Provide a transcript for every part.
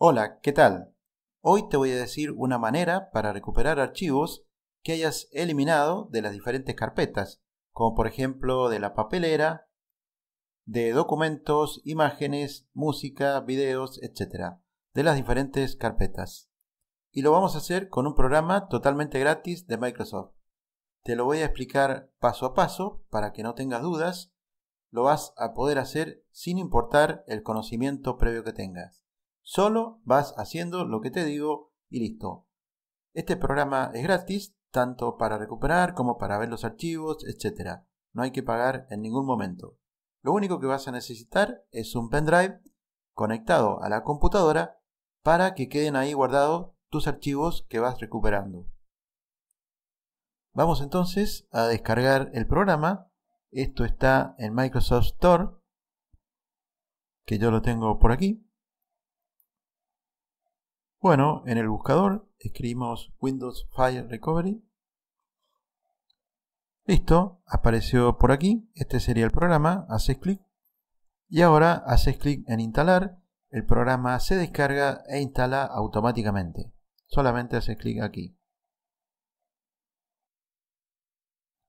Hola, ¿qué tal? Hoy te voy a decir una manera para recuperar archivos que hayas eliminado de las diferentes carpetas, como por ejemplo de la papelera, de documentos, imágenes, música, videos, etc. De las diferentes carpetas. Y lo vamos a hacer con un programa totalmente gratis de Microsoft. Te lo voy a explicar paso a paso para que no tengas dudas. Lo vas a poder hacer sin importar el conocimiento previo que tengas. Solo vas haciendo lo que te digo y listo. Este programa es gratis, tanto para recuperar como para ver los archivos, etc. No hay que pagar en ningún momento. Lo único que vas a necesitar es un pendrive conectado a la computadora para que queden ahí guardados tus archivos que vas recuperando. Vamos entonces a descargar el programa. Esto está en Microsoft Store, que yo lo tengo por aquí. Bueno, en el buscador escribimos Windows File Recovery. Listo, apareció por aquí. Este sería el programa. Haces clic. Y ahora haces clic en instalar. El programa se descarga e instala automáticamente. Solamente haces clic aquí.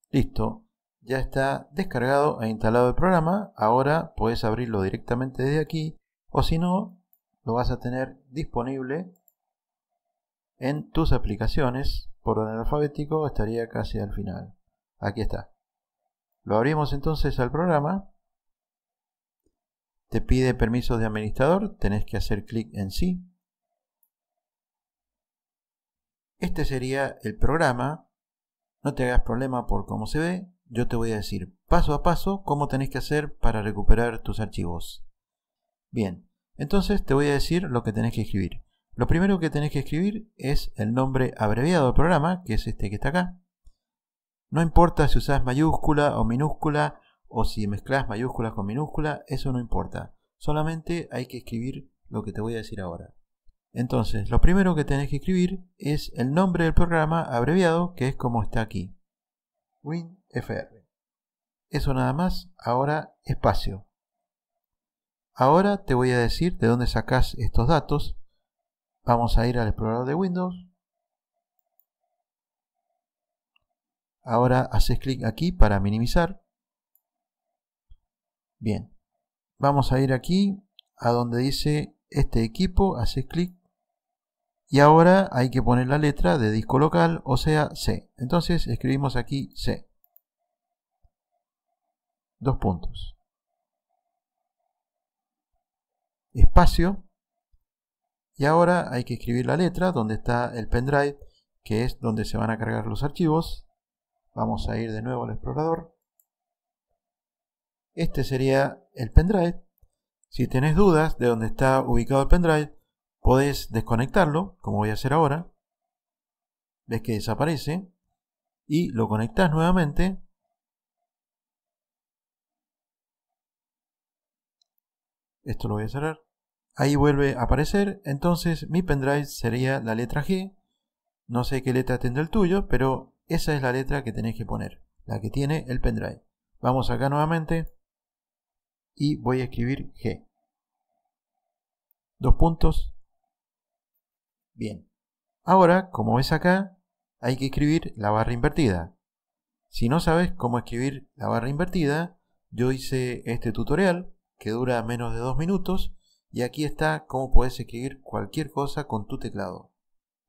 Listo, ya está descargado e instalado el programa. Ahora puedes abrirlo directamente desde aquí o si no, lo vas a tener disponible en tus aplicaciones, por orden alfabético, estaría casi al final. Aquí está. Lo abrimos entonces al programa. Te pide permisos de administrador, tenés que hacer clic en sí. Este sería el programa. No te hagas problema por cómo se ve. Yo te voy a decir paso a paso cómo tenés que hacer para recuperar tus archivos. Bien, entonces te voy a decir lo que tenés que escribir. Lo primero que tenés que escribir es el nombre abreviado del programa, que es este que está acá. No importa si usás mayúscula o minúscula o si mezclas mayúscula con minúscula, eso no importa. Solamente hay que escribir lo que te voy a decir ahora. Entonces, lo primero que tenés que escribir es el nombre del programa abreviado, que es como está aquí. WinFR. Eso nada más, ahora espacio. Ahora te voy a decir de dónde sacás estos datos Vamos a ir al explorador de Windows. Ahora haces clic aquí para minimizar. Bien. Vamos a ir aquí a donde dice este equipo, haces clic. Y ahora hay que poner la letra de disco local, o sea C. Entonces escribimos aquí C. Dos puntos. Espacio y ahora hay que escribir la letra donde está el pendrive, que es donde se van a cargar los archivos. Vamos a ir de nuevo al explorador. Este sería el pendrive. Si tenés dudas de dónde está ubicado el pendrive, podés desconectarlo, como voy a hacer ahora. Ves que desaparece. Y lo conectás nuevamente. Esto lo voy a cerrar. Ahí vuelve a aparecer, entonces mi pendrive sería la letra G. No sé qué letra tendrá el tuyo, pero esa es la letra que tenés que poner, la que tiene el pendrive. Vamos acá nuevamente y voy a escribir G. Dos puntos. Bien. Ahora, como ves acá, hay que escribir la barra invertida. Si no sabes cómo escribir la barra invertida, yo hice este tutorial que dura menos de dos minutos y aquí está cómo puedes escribir cualquier cosa con tu teclado.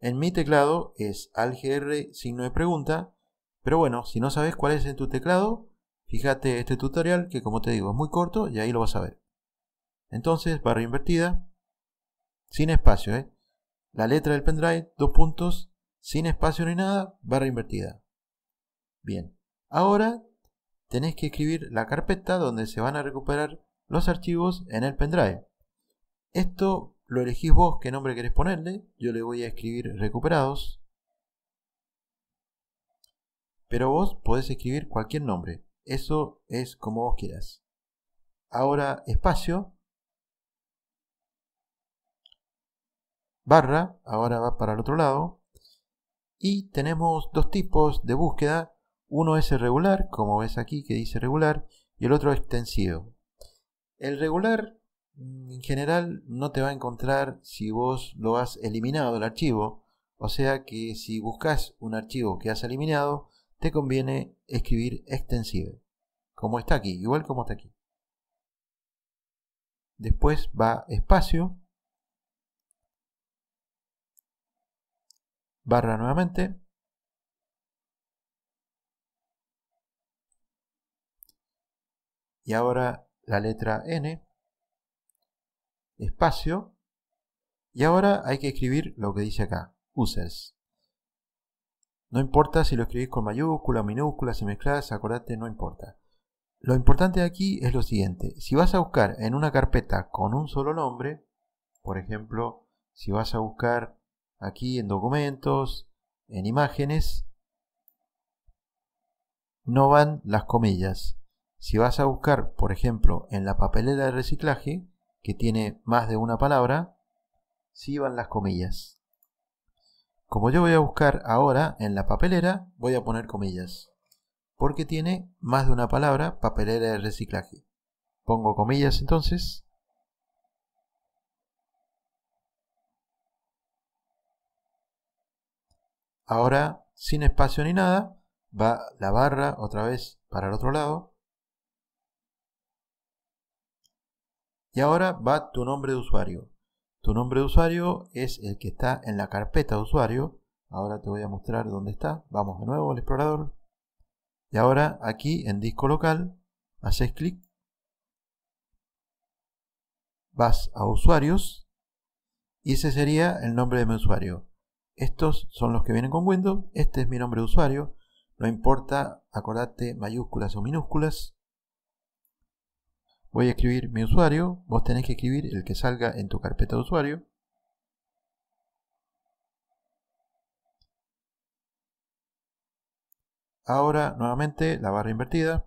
En mi teclado es AlGR signo de pregunta, pero bueno, si no sabes cuál es en tu teclado, fíjate este tutorial que como te digo es muy corto y ahí lo vas a ver. Entonces, barra invertida, sin espacio, ¿eh? La letra del pendrive, dos puntos, sin espacio ni nada, barra invertida. Bien, ahora tenés que escribir la carpeta donde se van a recuperar los archivos en el pendrive. Esto lo elegís vos, qué nombre querés ponerle. Yo le voy a escribir recuperados. Pero vos podés escribir cualquier nombre. Eso es como vos quieras. Ahora espacio. Barra. Ahora va para el otro lado. Y tenemos dos tipos de búsqueda. Uno es el regular, como ves aquí que dice regular, y el otro extensivo. El regular en general no te va a encontrar si vos lo has eliminado el archivo. O sea que si buscas un archivo que has eliminado, te conviene escribir extensible, como está aquí, igual como está aquí. Después va espacio, barra nuevamente, y ahora la letra N espacio, y ahora hay que escribir lo que dice acá, uses. No importa si lo escribís con mayúscula, minúscula, y mezcladas, acordate, no importa. Lo importante aquí es lo siguiente, si vas a buscar en una carpeta con un solo nombre, por ejemplo, si vas a buscar aquí en documentos, en imágenes, no van las comillas. Si vas a buscar, por ejemplo, en la papelera de reciclaje, que tiene más de una palabra, si van las comillas. Como yo voy a buscar ahora en la papelera, voy a poner comillas. Porque tiene más de una palabra papelera de reciclaje. Pongo comillas entonces. Ahora, sin espacio ni nada, va la barra otra vez para el otro lado Y ahora va tu nombre de usuario. Tu nombre de usuario es el que está en la carpeta de usuario. Ahora te voy a mostrar dónde está. Vamos de nuevo al explorador. Y ahora aquí en disco local, haces clic. Vas a usuarios. Y ese sería el nombre de mi usuario. Estos son los que vienen con Windows. Este es mi nombre de usuario. No importa, acordate, mayúsculas o minúsculas voy a escribir mi usuario, vos tenés que escribir el que salga en tu carpeta de usuario. Ahora nuevamente la barra invertida.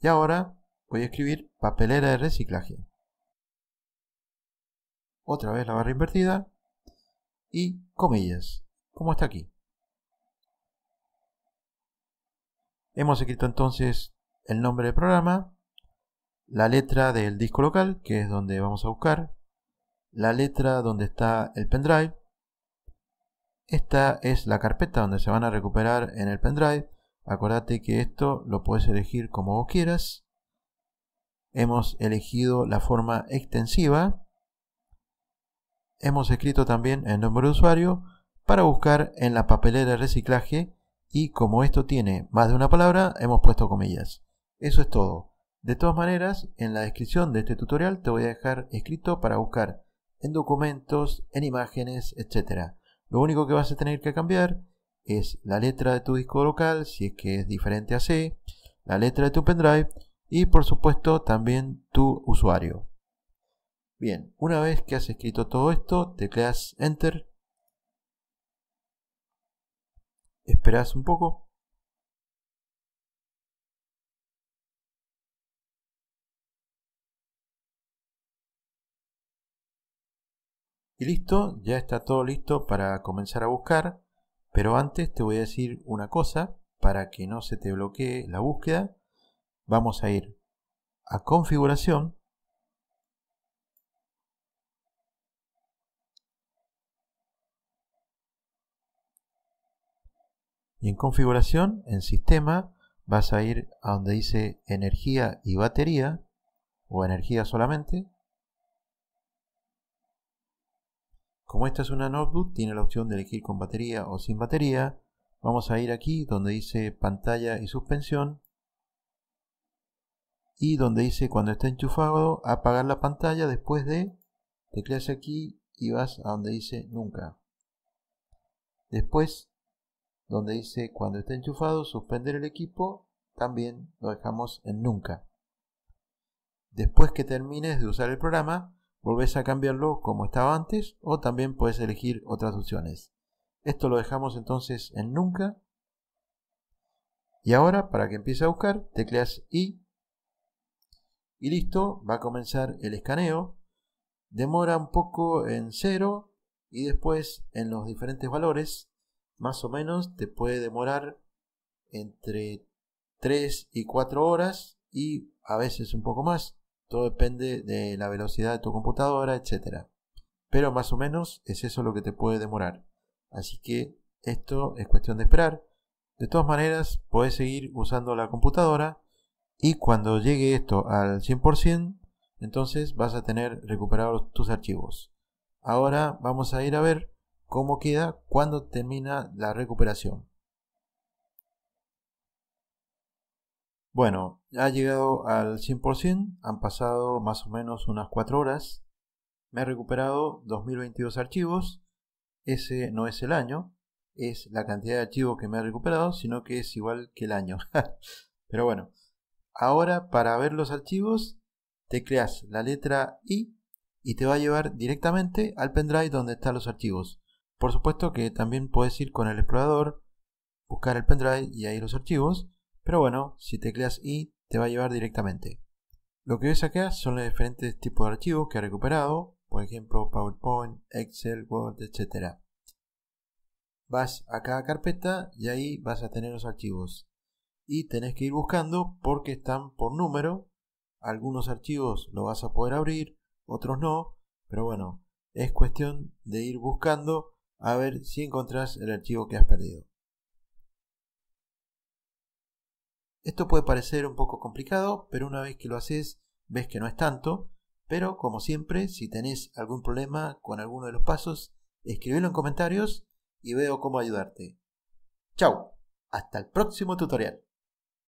Y ahora voy a escribir papelera de reciclaje. Otra vez la barra invertida y comillas, como está aquí. Hemos escrito entonces el nombre del programa, la letra del disco local, que es donde vamos a buscar, la letra donde está el pendrive. Esta es la carpeta donde se van a recuperar en el pendrive. Acordate que esto lo puedes elegir como vos quieras. Hemos elegido la forma extensiva. Hemos escrito también el nombre de usuario para buscar en la papelera de reciclaje y como esto tiene más de una palabra, hemos puesto comillas. Eso es todo. De todas maneras, en la descripción de este tutorial te voy a dejar escrito para buscar en documentos, en imágenes, etc. Lo único que vas a tener que cambiar es la letra de tu disco local, si es que es diferente a C, la letra de tu pendrive y por supuesto también tu usuario. Bien, una vez que has escrito todo esto, te tecleas Enter, esperas un poco Y listo, ya está todo listo para comenzar a buscar, pero antes te voy a decir una cosa para que no se te bloquee la búsqueda. Vamos a ir a configuración. Y en configuración, en sistema, vas a ir a donde dice energía y batería, o energía solamente, Como esta es una notebook, tiene la opción de elegir con batería o sin batería. Vamos a ir aquí donde dice pantalla y suspensión. Y donde dice cuando está enchufado, apagar la pantalla después de tecleas aquí y vas a donde dice nunca. Después, donde dice cuando está enchufado, suspender el equipo, también lo dejamos en nunca. Después que termines de usar el programa, volvés a cambiarlo como estaba antes o también puedes elegir otras opciones. Esto lo dejamos entonces en nunca. Y ahora para que empiece a buscar, tecleas I y listo, va a comenzar el escaneo. Demora un poco en cero y después en los diferentes valores, más o menos te puede demorar entre 3 y 4 horas y a veces un poco más. Todo depende de la velocidad de tu computadora, etc. Pero más o menos es eso lo que te puede demorar. Así que esto es cuestión de esperar. De todas maneras, puedes seguir usando la computadora y cuando llegue esto al 100%, entonces vas a tener recuperados tus archivos. Ahora vamos a ir a ver cómo queda cuando termina la recuperación. Bueno, ha llegado al 100%, han pasado más o menos unas 4 horas, me he recuperado 2022 archivos, ese no es el año, es la cantidad de archivos que me ha recuperado, sino que es igual que el año. Pero bueno, ahora para ver los archivos te creas la letra I y te va a llevar directamente al pendrive donde están los archivos. Por supuesto que también puedes ir con el explorador, buscar el pendrive y ahí los archivos, pero bueno, si tecleas I te va a llevar directamente. Lo que ves acá son los diferentes tipos de archivos que ha recuperado, por ejemplo PowerPoint, Excel, Word, etc. Vas a cada carpeta y ahí vas a tener los archivos. Y tenés que ir buscando porque están por número. Algunos archivos lo vas a poder abrir, otros no. Pero bueno, es cuestión de ir buscando a ver si encontrás el archivo que has perdido. Esto puede parecer un poco complicado, pero una vez que lo haces, ves que no es tanto. Pero como siempre, si tenés algún problema con alguno de los pasos, escribilo en comentarios y veo cómo ayudarte. Chao, hasta el próximo tutorial.